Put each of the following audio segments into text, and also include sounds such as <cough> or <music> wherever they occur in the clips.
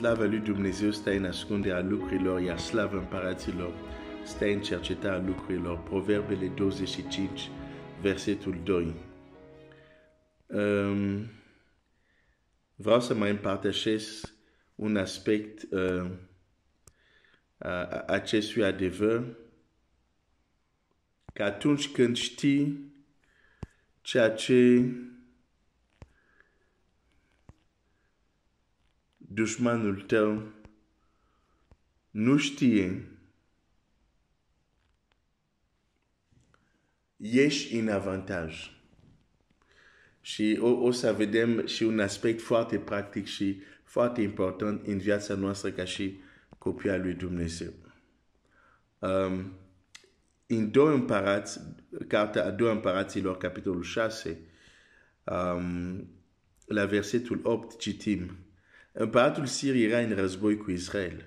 Slavă lui Dumnezeu stai în ascunde a lucrurilor, iar slavă împăraților stai în cerceta a lucrurilor. Proverbele 25, versetul 2. Um, ehm, vreau să mai împărtășesc un aspect uh, a, a acestui adevăr, că atunci când știi ceea ce dușmanul tău nu știe. Ești în avantaj. Și o, o să vedem și un aspect foarte practic și foarte important în viața noastră ca și copii al lui Dumnezeu. Um, în 2 împărați, cartea a 2 împăraților, capitolul 6, um, la versetul 8, citim Împăratul Sir era în război cu Israel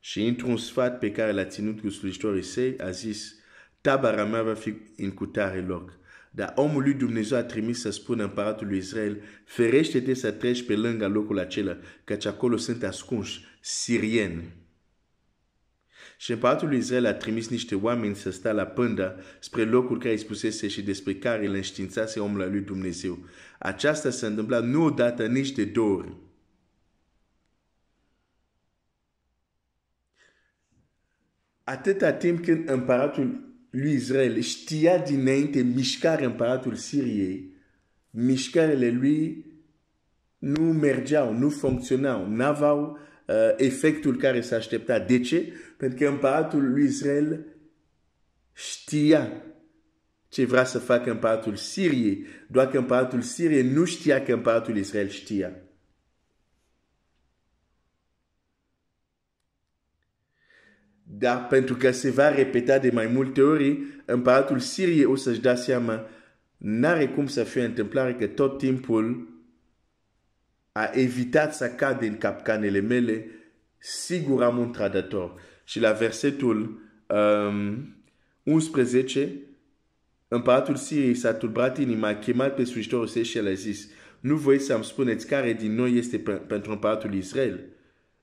și într-un sfat pe care l-a ținut cu slujitorii săi a zis tabara mea va fi în cutare loc. Dar omul lui Dumnezeu a trimis să spună împăratul lui Israel, ferește-te să treci pe lângă locul acela, căci acolo sunt ascunși sirieni. Și împăratul lui Israel a trimis niște oameni să stea la pândă spre locul care îi spusese și despre care îl înștiințase omul lui Dumnezeu. Aceasta s-a întâmplat nu odată, nici de două ori. atâta timp când împăratul lui Israel știa dinainte mișcare împăratul Siriei, mișcările lui nu mergeau, nu funcționau, n-aveau uh, efectul care s-a așteptat. De ce? Pentru că împăratul lui Israel știa ce vrea să facă împăratul Siriei, doar că împăratul Siriei nu știa că împăratul Israel știa. Dar pentru că se va repeta de mai multe ori, împăratul Siriei o să-și da seama, n-are cum să fie întâmplare că tot timpul a evitat să cadă în capcanele mele, sigur am un tradator. Și la versetul um, 11, împăratul Siriei s-a tulbrat inima, a chemat pe slujitorul săi și el a zis, nu voi să-mi spuneți care din noi este pentru împăratul Israel.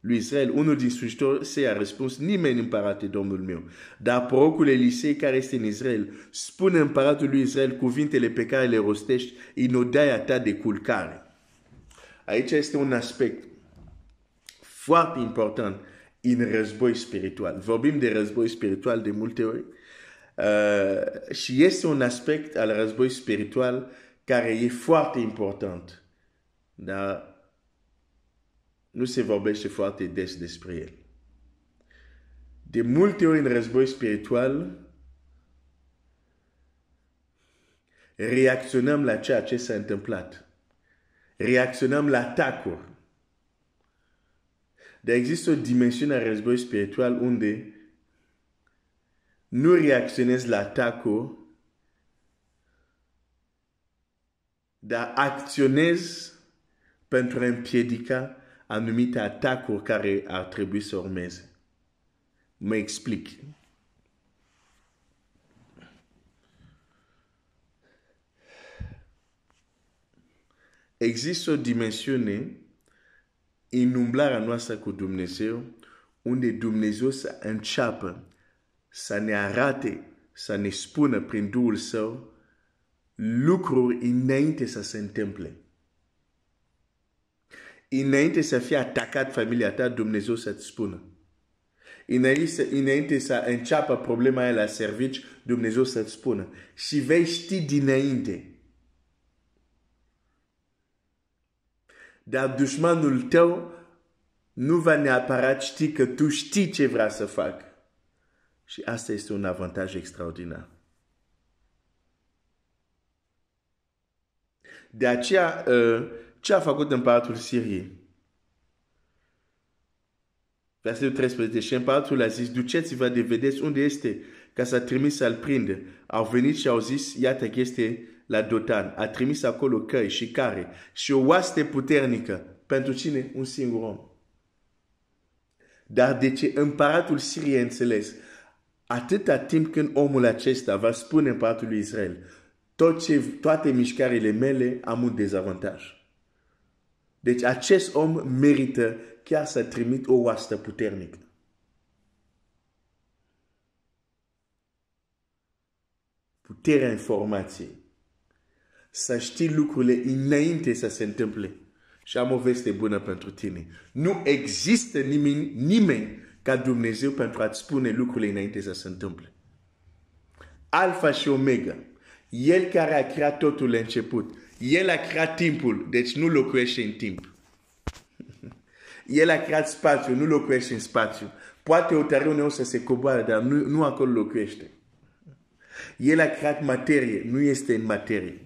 lui L'Israel, uno di sui se a răspuns nimeni împărate Domnul meu. Dar prorocul Elisei care este în Israel spune împăratul lui Israel cuvintele pe care le rostești în odaia ta de culcare. Aici este un aspect foarte important în război spiritual. Vorbim de război spiritual de multe ori uh, și este un aspect al război spiritual care est foarte important. Dar nu se vorbește foarte des despre el. De multe ori în război spiritual, reacționăm la ceea ce s-a întâmplat. Reacționăm la atacuri. Dar există o dimensiune a război spiritual unde nu reacționezi la atacuri, dar acționezi pentru a împiedica anumite atacuri care ar trebui să urmeze. Mă explic. Există o dimensiune în umblarea noastră cu Dumnezeu, unde Dumnezeu să înceapă să ne arate, să ne spună prin Duhul Său lucruri înainte să se întâmple. înainte să fie atacat familia ta, Dumnezeu să-ți spună. Înainte să înceapă problema aia la servici, Dumnezeu să-ți spună. Și vei ști dinainte. Dar dușmanul tău nu va neapărat ști că tu știi ce vrea să fac. Și asta este un avantaj extraordinar. De aceea, uh, ce a făcut împăratul Siriei. Versetul 13. Și împăratul a zis, duceți-vă de vedeți unde este, ca să trimis să-l prinde. Au venit și au zis, iată că este la Dotan. A trimis acolo căi și care și o oaste puternică. Pentru cine? Un singur om. Dar de ce împăratul Siriei înțeles? Atâta timp când omul acesta va spune împăratul lui Israel, tot ce, toate mișcările mele am un dezavantaj. Deci acest om merită chiar să trimit o oastă puternică. Puterea informației. Să știi lucrurile înainte să se întâmple. Și am o veste bună pentru tine. Nu există nimeni, nimeni ca Dumnezeu pentru a-ți spune lucrurile înainte să se întâmple. Alfa și Omega. El care a creat totul la început. El a creat timpul, deci nu locuiește în timp. El a creat spațiu, nu locuiește în spațiu. Poate o tare uneori să se coboare, dar nu, nu acolo locuiește. El a creat materie, nu este în materie.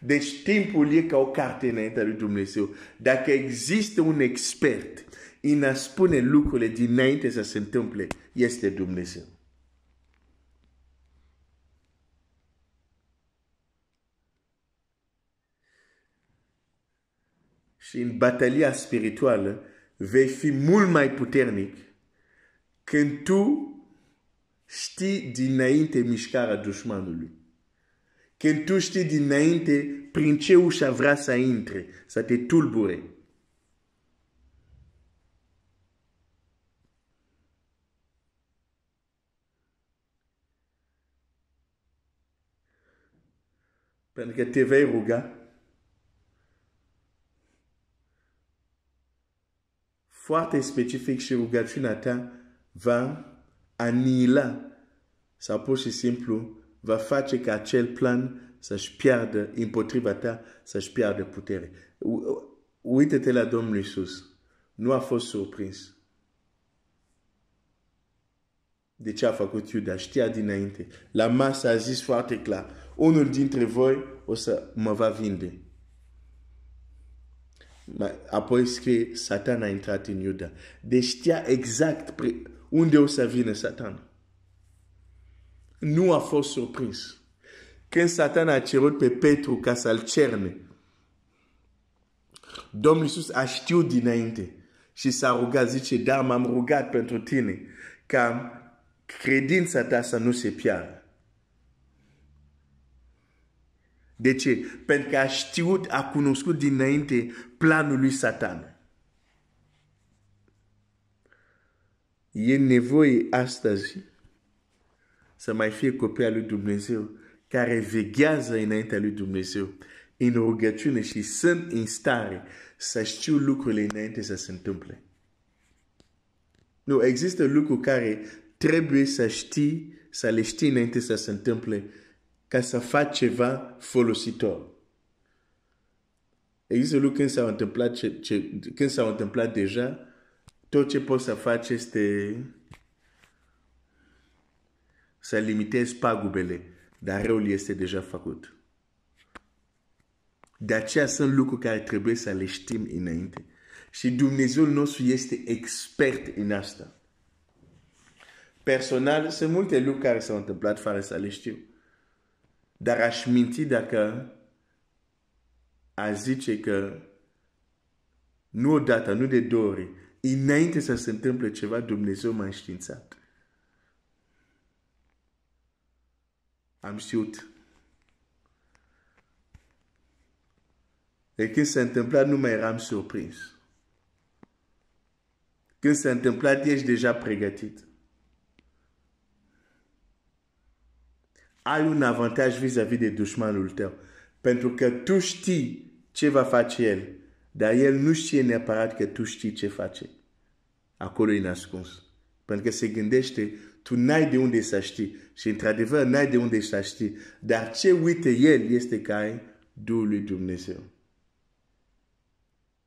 Deci timpul e ca o carte înaintea lui Dumnezeu. Dacă există un expert în a spune lucrurile dinainte să se întâmple, este Dumnezeu. și în batalia spirituală vei fi mult mai puternic când tu știi dinainte mișcarea dușmanului. Când tu știi dinainte prin ce ușa vrea să intre, să te tulbure. Pentru că te vei ruga foarte specific și rugăciunea ta va anila sau pur și simplu va face ca acel plan să-și piardă împotriva ta, să-și piardă putere. Uite te la Domnul Iisus. Nu a fost surprins. De ce a făcut Iuda? Știa dinainte. La masă a zis foarte clar. Unul dintre voi o să mă va vinde apoi scrie Satan a intrat în Iuda. Deci știa exact unde o să vină Satan. Nu a fost surprins. Când Satan a cerut pe Petru ca să-l cerne, Domnul Iisus a știut dinainte și s-a rugat, zice, da, m-am rugat pentru tine ca credința ta să nu se piară. De ce? Pentru că a știut, a cunoscut dinainte planul lui Satan. E nevoie astăzi să mai fie copii al lui Dumnezeu care veghează înaintea lui Dumnezeu în rugăciune și sunt în stare să știu lucrurile înainte să se întâmple. Nu, există lucruri care trebuie să știi, să le știi înainte să se întâmple ca să faci ceva folositor. Există lucruri când s-au întâmplat, ce, ce, când s-au întâmplat deja, tot ce poți să faci este să limitezi pagubele, dar răul este deja făcut. De aceea sunt lucruri care trebuie să le știm înainte. Și Dumnezeul nostru este expert în asta. Personal, sunt multe lucruri care s-au întâmplat fără să le știu. Dar aș minti dacă a zice că nu odată, nu de două ori, înainte să se întâmple ceva, Dumnezeu m-a înștiințat. Am știut. E când s-a întâmplat, nu mai eram surprins. Când s-a întâmplat, ești deja pregătit. ai un avantaj vis-a-vis de dușmanul tău. Pentru că tu știi ce va face el, dar el nu știe neapărat că tu știi ce face. Acolo e ascuns. Pentru că se gândește, tu n-ai de unde să știi. Și într-adevăr n-ai de unde să știi. Dar ce uite el este că ai Duhul lui Dumnezeu.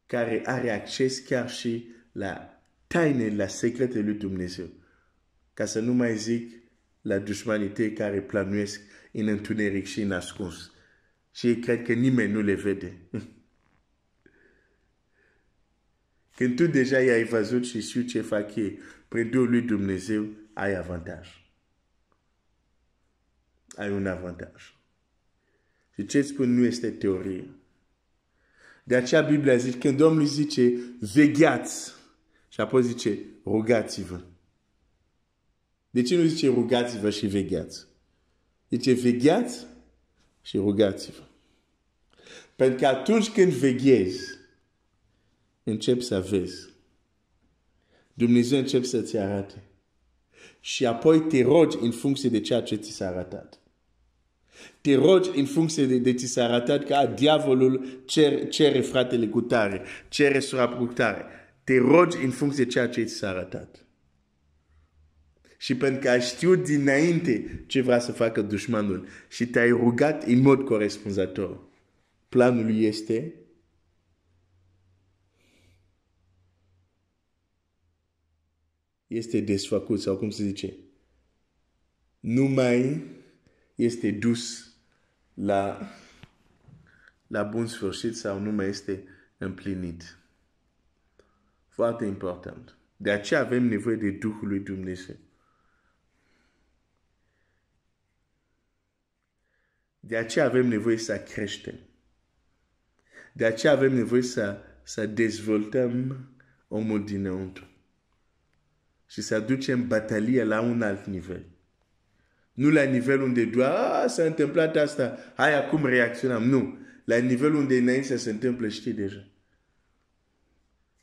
Care are acces chiar și la taine, la secrete lui Dumnezeu. Ca să nu mai zic la dușmanite care planuiesc în întuneric și în ascuns. Și cred că nimeni nu le vede. <laughs> Când tu deja i-ai văzut și știu ce fac ei, prin lui Dumnezeu, ai avantaj. Ai un avantaj. Și ce spun nu este teorie. De aceea Biblia zice, când Domnul zice, vegheați, și apoi zice, rugați-vă. De ce nu zice rugați-vă și vegheați? Zice vegheați și rugați-vă. Pentru că atunci când veghezi, începi să vezi. Dumnezeu începe să-ți arate. Și apoi te rogi în funcție de ceea ce ți s-a arătat. Te rogi în funcție de, de ți s-a arătat că diavolul cer, cere fratele cu tare, cere sora cu tare. Te rogi în funcție de ceea ce ți s-a arătat și pentru că a știut dinainte ce vrea să facă dușmanul și te-ai rugat în mod corespunzător. Planul lui este este desfăcut sau cum se zice, nu mai este dus la, la bun sfârșit sau nu mai este împlinit. Foarte important. De aceea avem nevoie de Duhul lui Dumnezeu. De aceea avem nevoie să creștem. De aceea avem nevoie să, să dezvoltăm omul dinăuntru. Și să ducem batalia la un alt nivel. Nu la nivel unde doar s-a întâmplat asta, hai acum reacționăm. Nu. La nivel unde înainte se întâmple, știi deja.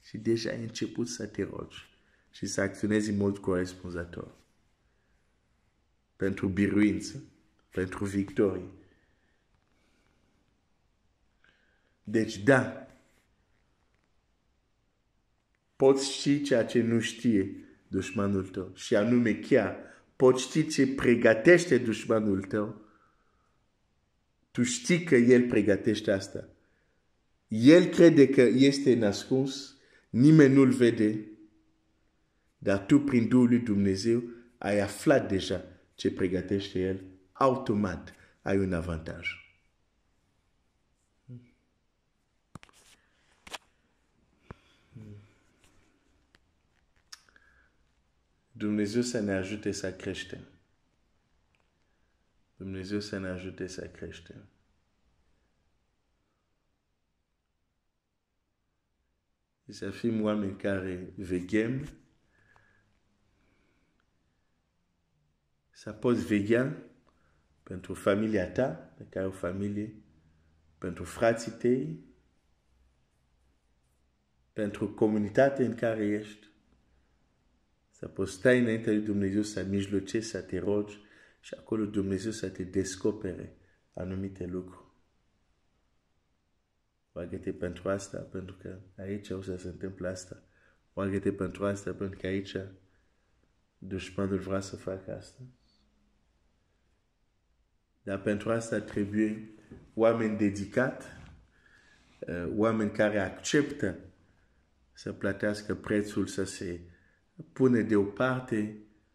Și deja ai început să te rogi și să acționezi în mod corespunzător. Pentru biruință, pentru victorie. Deci da, poți ști ceea ce nu știe dușmanul tău și anume chiar poți ști ce pregătește dușmanul tău. Tu știi că el pregătește asta. El crede că este nascuns, nimeni nu-l vede, dar tu prin Duhul lui Dumnezeu ai aflat deja ce pregătește el. Automat ai un avantaj. Dumnezeu să ne ajute să creștem. Dumnezeu să ne ajute să creștem. Să fim oameni care veghem, să poți veghea pentru familia ta, pe care o familie, pentru frații tăi, pentru comunitatea în care ești. Să postai înaintea lui Dumnezeu, să mijlocești, să te rogi și acolo Dumnezeu să te descopere anumite lucruri. Roagă-te pentru asta, pentru că aici o să se întâmple asta. Roagă-te pentru asta, pentru că aici dușmanul vrea să facă asta. Dar pentru asta trebuie oameni dedicat, eh, oameni care acceptă să plătească prețul să se pune deoparte,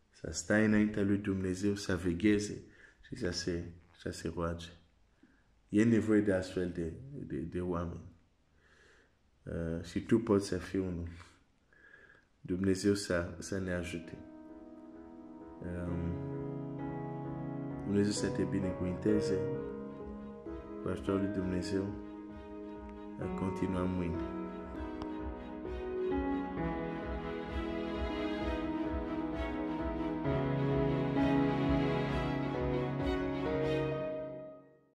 să stai înaintea lui Dumnezeu, să vegheze și să se, să se roage. E nevoie de astfel de, de, de oameni. Uh, și tu poți să fii unul. Dumnezeu să, să ne ajute. Um, Dumnezeu să te binecuvinteze. Cu ajutorul Dumnezeu, continuăm mâine.